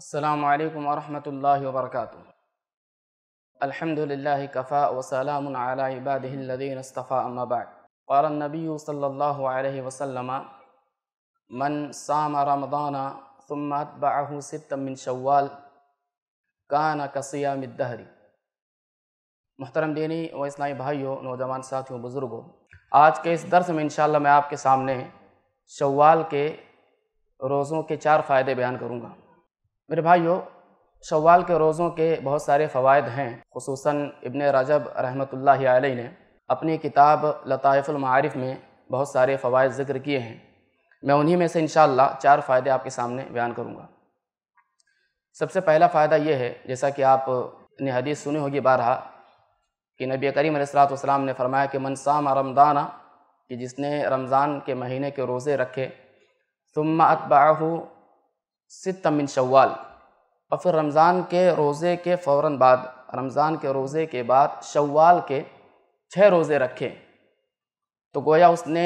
अल्लाम वरहमल वरक अलहमदिल्ला कफ़ा वसलाम इबादीनस्तफ़ा अम्माबाद वालनबी सल्ला वसलम मन साम रमदाना सुम्मत बाहू सितमिन शवाल कान कसियामदहरी मोहतरम दीनी व इस्लामी भाइयों नौजवान साथियों बुज़ुर्गों आज के इस दर्स में इंशाल्लाह मैं आपके सामने शवाल के रोज़ों के चार फ़ायदे बयान करूँगा मेरे भाइयों शवाल के रोज़ों के बहुत सारे फ़वाद हैं खसूस इबन रजब रहमत आलही ने अपनी किताब लतफ़ुलमारफ में बहुत सारे फ़वाद ज़िक्र किए हैं मैं उन्हीं में से इन चार फ़ायदे आपके सामने बयान करूँगा सबसे पहला फ़ायदा ये है जैसा कि आप ने हदीस सुनी होगी बारहा कि नबी करीम सलाम ने फरमाया कि मनसाम रमदाना कि जिसने रमज़ान के महीने के रोज़े रखे तुम अतबाहू सितमिन शवाल और फिर रमज़ान के रोज़े के फ़ौर बाद रमज़ान के रोज़े के बाद शवाल के छः रोज़े रखे तो गोया उसने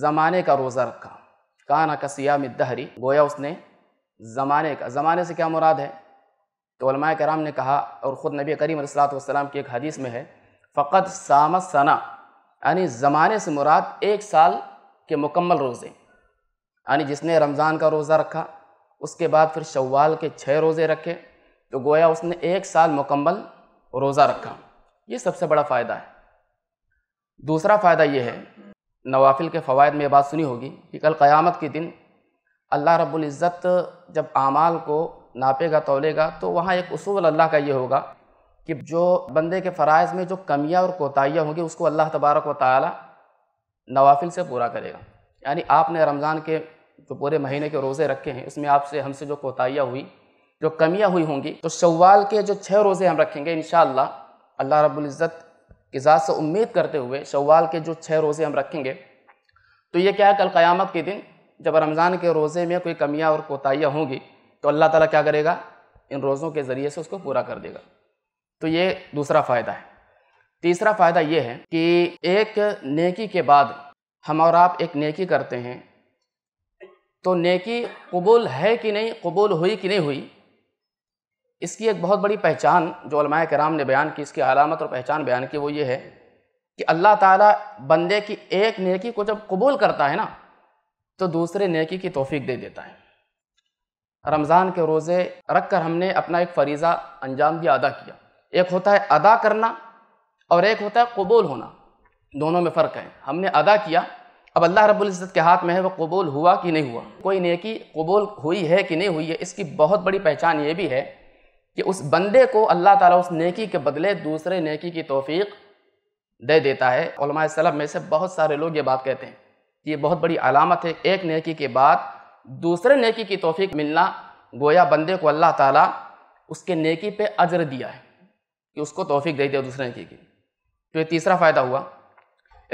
ज़माने का रोज़ा रखा कहा ना कसिया में दहरी गोया उसने ज़माने का ज़माने से क्या मुराद है तो वलमा कराम ने कहा और ख़ुद नबी करीम सलाम की एक हदीस में है फ़कत सामत सना यानी ज़माने से मुराद एक साल के मुकम्मल रोज़े यानी जिसने रमज़ान का रोज़ा रखा उसके बाद फिर शवाल के छः रोज़े रखे तो गोया उसने एक साल मुकम्मल रोज़ा रखा ये सबसे बड़ा फ़ायदा है दूसरा फ़ायदा ये है नवाफिल के फ़वाद में यह बात सुनी होगी कि कल क़यामत के दिन अल्लाह रब्बुल इज़्ज़त जब आमाल को नापेगा तोलेगा तो वहाँ एक असूल अल्लाह का ये होगा कि जो बंदे के फ़राइज़ में जो कमियाँ और कोताहियाँ होंगी उसको अल्लाह तबारक व ताली नवाफिल से पूरा करेगा यानी आपने रमज़ान के जो पूरे महीने के रोज़े रखे हैं उसमें आपसे हमसे जो कोताहियाँ हुई जो कमियाँ हुई होंगी तो शवाल के जो छः रोज़े हम रखेंगे इन अल्लाह रब्ज़त की ज़ात से उम्मीद करते हुए शवाल के जो छः रोज़े हम रखेंगे तो ये क्या है कल क़यामत के दिन जब रमज़ान के रोज़े में कोई कमियाँ और कोताहियाँ होंगी तो अल्लाह ताला क्या करेगा इन रोज़ों के ज़रिए से उसको पूरा कर देगा तो ये दूसरा फ़ायदा है तीसरा फ़ायदा ये है कि एक नेकी के बाद हम और आप एक नेकी करते हैं तो नेकी कबूल है कि नहीं कबूल हुई कि नहीं हुई इसकी एक बहुत बड़ी पहचान जो कराम ने बयान की इसकी अलामत और पहचान बयान की वो ये है कि अल्लाह ताला बंदे की एक नेकी को जब कबूल करता है ना तो दूसरे नेकी की तोफ़ीक़ दे देता है रमज़ान के रोज़े रख कर हमने अपना एक फरीज़ा अंजाम भी अदा किया एक होता है अदा करना और एक होता है कबूल होना दोनों में फ़र्क है हमने अदा किया अब अल्लाह रबुल्ज़त के हाथ में है वो कबूल हुआ कि नहीं हुआ कोई नेकी कबूल हुई है कि नहीं हुई है इसकी बहुत बड़ी पहचान ये भी है कि उस बंदे को अल्लाह ताला उस नेकी के बदले दूसरे नेकी की तोफ़ी दे देता है सलब में से बहुत सारे लोग ये बात कहते हैं कि ये बहुत बड़ी अलामत है एक नेकी के बाद दूसरे नेकी की तोफ़ी मिलना गोया बंदे को अल्लाह ताला उसके नेकी पे अजर दिया है कि उसको तोफ़ी दे दिया दूसरे नेकी की तो ये तीसरा फ़ायदा हुआ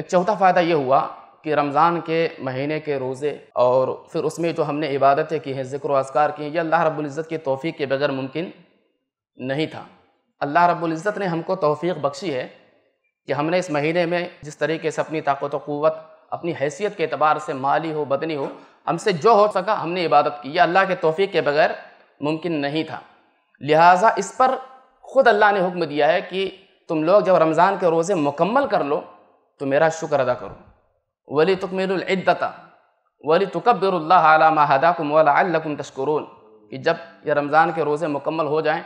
एक चौथा फ़ायदा ये हुआ कि रमज़ान के महीने के रोज़े और फिर उसमें जो हमने इबादतें की हैं ज़िक्र असकार की हैं ये अल्लाह रबुल्ज़त की तोफ़ी के बगैर मुमकिन नहीं था अल्लाह रबुल्ज़त ने हमको तोफ़ी बख्शी है कि हमने इस महीने में जिस तरीके से अपनी ताकत क़वत अपनी हैसियत के अतबार से माली हो बदनी हो हमसे जो हो सका हमने इबादत की यह अल्लाह के तोफ़ी के बगैर मुमकिन नहीं था लिहाजा इस पर ख़ुद अल्लाह ने हुक्म दिया है कि तुम लोग जब रमज़ान के रोज़े मुकम्मल कर लो तो मेरा शुक्र अदा करो वली तुकमिलद्दता वली तुकबरल्लादाकुम वालकुम तस्करून कि जब ये रमज़ान के रोज़े मुकम्मल हो जाएँ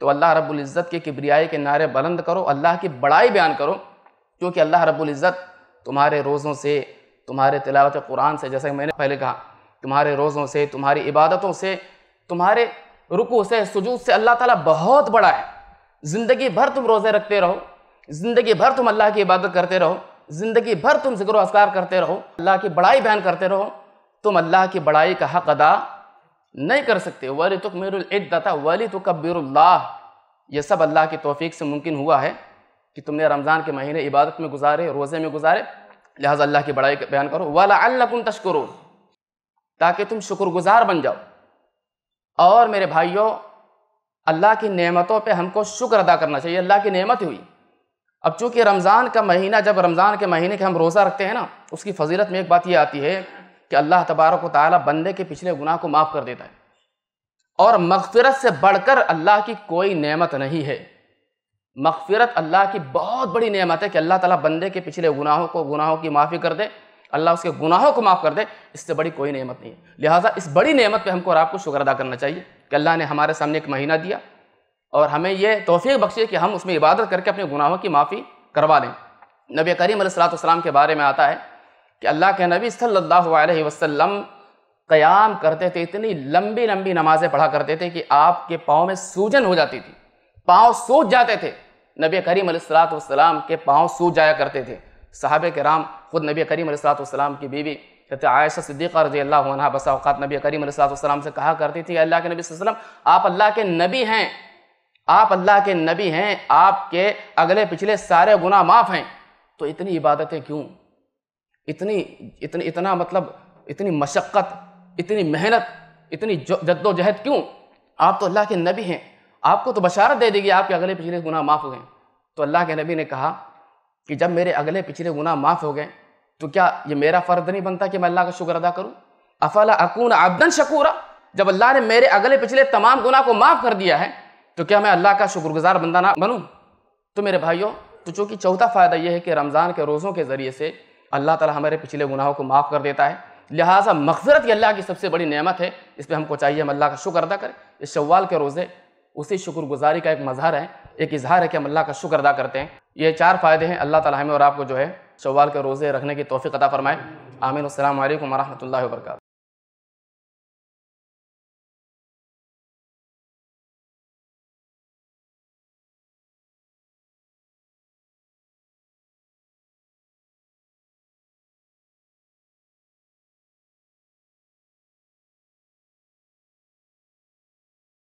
तो अल्लाह रबुल्ज़त के किब्रियाई के नारे बुलंद करो अल्लाह की बड़ाई बयान करो क्योंकि अल्लाह रबुल्ज़त तुम्हारे रोज़ों से तुम्हारे तिलावत कुरान से जैसा मैंने पहले कहा तुम्हारे रोज़ों से तुम्हारी इबादतों से तुम्हारे रुकू से सजूद से अल्लाह ताला बहुत बड़ा है ज़िंदगी भर तुम रोज़े रखते रहो ज़िंदगी भर तुम अल्लाह की इबादत करते रहो ज़िंदगी भर तुम जिक्र असकार करते रहो अल्लाह की बड़ाई बयान करते रहो तुम अल्लाह की बड़ाई का हक अदा नहीं कर सकते वली तो मेरदता वली तो अल्लाह यह सब अल्लाह की तोफ़ी से मुमकिन हुआ है कि तुमने रमज़ान के महीने इबादत में गुजारे रोज़े में गुजारे लिहाजा अल्लाह की बड़ाई बयान करो वाला तश्कर तश्करो ताकि तुम शुक्रगुजार बन जाओ और मेरे भाइयों अल्लाह की नेमतों पे हमको शुक्र अदा करना चाहिए अल्लाह की नेमत हुई अब चूँकि रमज़ान का महीना जब रमज़ान के महीने के हम रोज़ा रखते हैं ना उसकी फजीलत में एक बात ये आती है कि अल्लाह तबारक ताली बंदे के पिछले गुनाह को माफ़ कर देता है और मगफ़रत से बढ़कर अल्लाह की कोई नेमत नहीं है मगफ़रत अल्लाह की बहुत बड़ी नेमत है कि अल्लाह ताला बंदे के पिछले गुनाहों को गुनाहों की माफ़ी कर दे अल्लाह उसके गुनाहों को माफ़ कर दे इससे बड़ी कोई नेमत नहीं है लिहाजा इस बड़ी नेमत पे हमको और आपको शुक्र अदा करना चाहिए कि अल्लाह ने हमारे सामने एक महीना दिया और हमें यह तोफ़ी बख्शी कि हम उसमें इबादत करके अपने गुनाहों की माफ़ी करवा दें नबी करीम सलाम के बारे में आता है कि अल्लाह के नबी सल्ला अलैहि क़याम करते थे इतनी लंबी लंबी नमाज़ें पढ़ा करते थे कि आपके पाँव में सूजन हो जाती थी पाँव सूज जाते थे नबी करीम सलाम के पाँव सूज जाया करते थे साहब के राम खुद नबी करीम सलाम की बीवी कहते आयशा सिद्दीक़ा रजी अल्लाह बसा नबी करीम सलाम से कहा करती थी अल्लाह के नबी वसम आप अल्लाह के नबी हैं आप अल्लाह के नबी हैं आपके अगले पिछले सारे गुना माफ़ हैं तो इतनी इबादतें क्यों इतनी इतनी इतना मतलब इतनी मशक्क़त इतनी मेहनत इतनी जद्दोजहद क्यों आप तो अल्लाह के नबी हैं आपको तो बशारत दे देगी आपके अगले पिछले गुना माफ़ हो गए तो अल्लाह के नबी ने कहा कि जब मेरे अगले पिछले गुना माफ़ हो गए तो क्या ये मेरा फ़र्ज़ नहीं बनता कि मैं अल्लाह का शुक्र अदा करूँ अफला अकून आबदन शकूरा जब अल्लाह ने मेरे अगले पिछले तमाम गुना को माफ़ कर दिया है तो क्या मैं अल्लाह का शुक्रगुजार बंदा ना बनूँ तो मेरे भाइयों तो चूँकि चौथा फ़ायदा यह है कि रमज़ान के रोज़ों के ज़रिए से अल्लाह ताला हमारे पिछले गुनाहों को माफ़ कर देता है लिहाजा मगफरत ही अल्लाह की सबसे बड़ी नेमत है इस पर हमको चाहिए हम अल्लाह का शुक्र अदा करें इस शवाल के रोज़े उसी शुक्रगुजारी का एक मजहर है एक इजहार है कि हम अल्लाह का शुक्र अदा करते हैं ये चार फ़ायदे हैं अल्लाह ताला हमें और आपको जो है शवाल के रोज़े रखने की तोफ़ी अदा फरमाए आमीन अल्लाम वरहमल वर्का